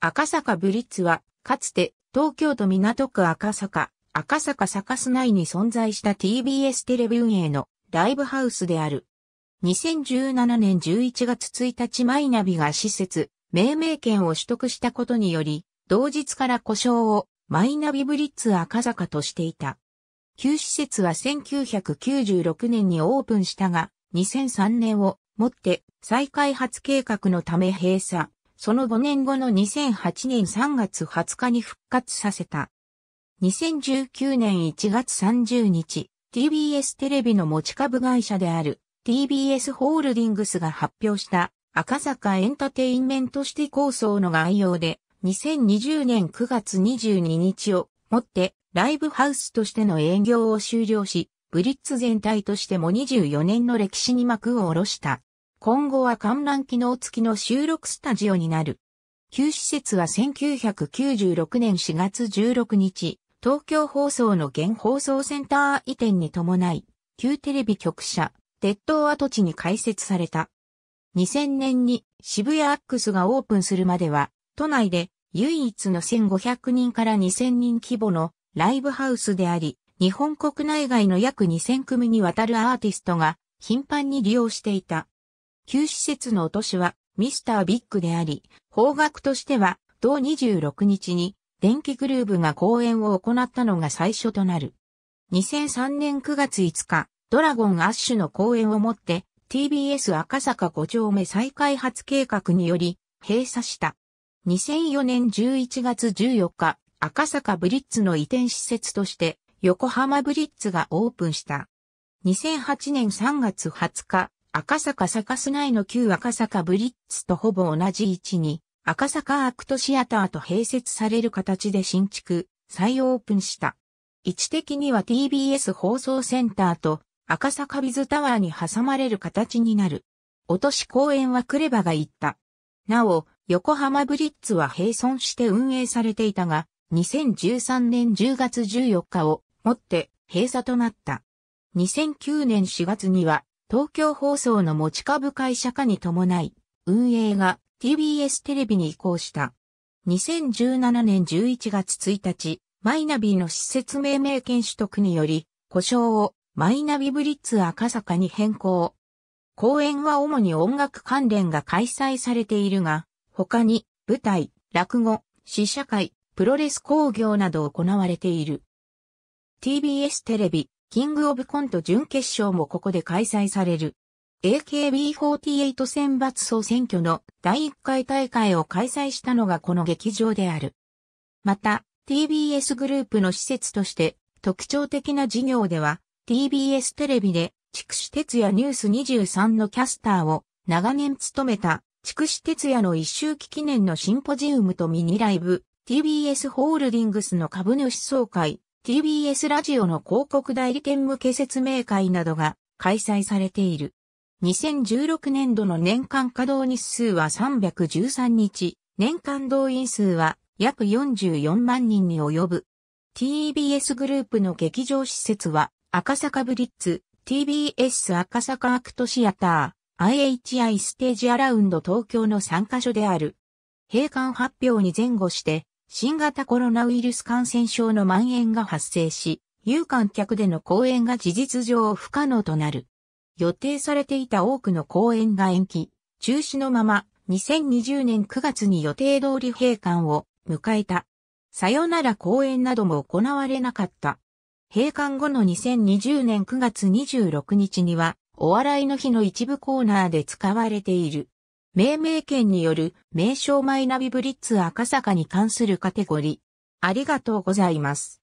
赤坂ブリッツは、かつて東京都港区赤坂、赤坂サス内に存在した TBS テレビ運営のライブハウスである。2017年11月1日マイナビが施設、命名権を取得したことにより、同日から故障をマイナビブリッツ赤坂としていた。旧施設は1996年にオープンしたが、2003年をもって再開発計画のため閉鎖。その5年後の2008年3月20日に復活させた。2019年1月30日、TBS テレビの持ち株会社である TBS ホールディングスが発表した赤坂エンタテインメントシティ構想の概要で2020年9月22日をもってライブハウスとしての営業を終了し、ブリッツ全体としても24年の歴史に幕を下ろした。今後は観覧機能付きの収録スタジオになる。旧施設は1996年4月16日、東京放送の現放送センター移転に伴い、旧テレビ局舎、鉄塔跡地に開設された。2000年に渋谷アックスがオープンするまでは、都内で唯一の1500人から2000人規模のライブハウスであり、日本国内外の約2000組にわたるアーティストが頻繁に利用していた。旧施設のとしはミスタービッグであり、方角としては同26日に電気グルーブが公演を行ったのが最初となる。2003年9月5日、ドラゴンアッシュの公演をもって TBS 赤坂5丁目再開発計画により閉鎖した。2004年11月14日、赤坂ブリッツの移転施設として横浜ブリッツがオープンした。2008年3月20日、赤坂サカス内の旧赤坂ブリッツとほぼ同じ位置に、赤坂アクトシアターと併設される形で新築、再オープンした。位置的には TBS 放送センターと赤坂ビズタワーに挟まれる形になる。落とし公園はクレバが行った。なお、横浜ブリッツは並存して運営されていたが、2013年10月14日をもって閉鎖となった。2009年4月には東京放送の持ち株会社化に伴い、運営が TBS テレビに移行した。2017年11月1日、マイナビの施設命名権取得により、故障をマイナビブリッツ赤坂に変更。公演は主に音楽関連が開催されているが、他に舞台、落語、試写会、プロレス工業など行われている。TBS テレビ、キングオブコント準決勝もここで開催される。AKB48 選抜総選挙の第1回大会を開催したのがこの劇場である。また、TBS グループの施設として特徴的な事業では、TBS テレビで筑紫哲也ニュース23のキャスターを長年務めた筑紫哲也の一周期記念のシンポジウムとミニライブ、TBS ホールディングスの株主総会、TBS ラジオの広告代理店向け説明会などが開催されている。2016年度の年間稼働日数は313日、年間動員数は約44万人に及ぶ。TBS グループの劇場施設は赤坂ブリッツ、TBS 赤坂アクトシアター、IHI ステージアラウンド東京の3カ所である。閉館発表に前後して新型コロナウイルス感染症の蔓延が発生し、有観客での公演が事実上不可能となる。予定されていた多くの公演が延期、中止のまま、2020年9月に予定通り閉館を迎えた。さよなら公演なども行われなかった。閉館後の2020年9月26日には、お笑いの日の一部コーナーで使われている。命名権による名称マイナビブリッツ赤坂に関するカテゴリー。ありがとうございます。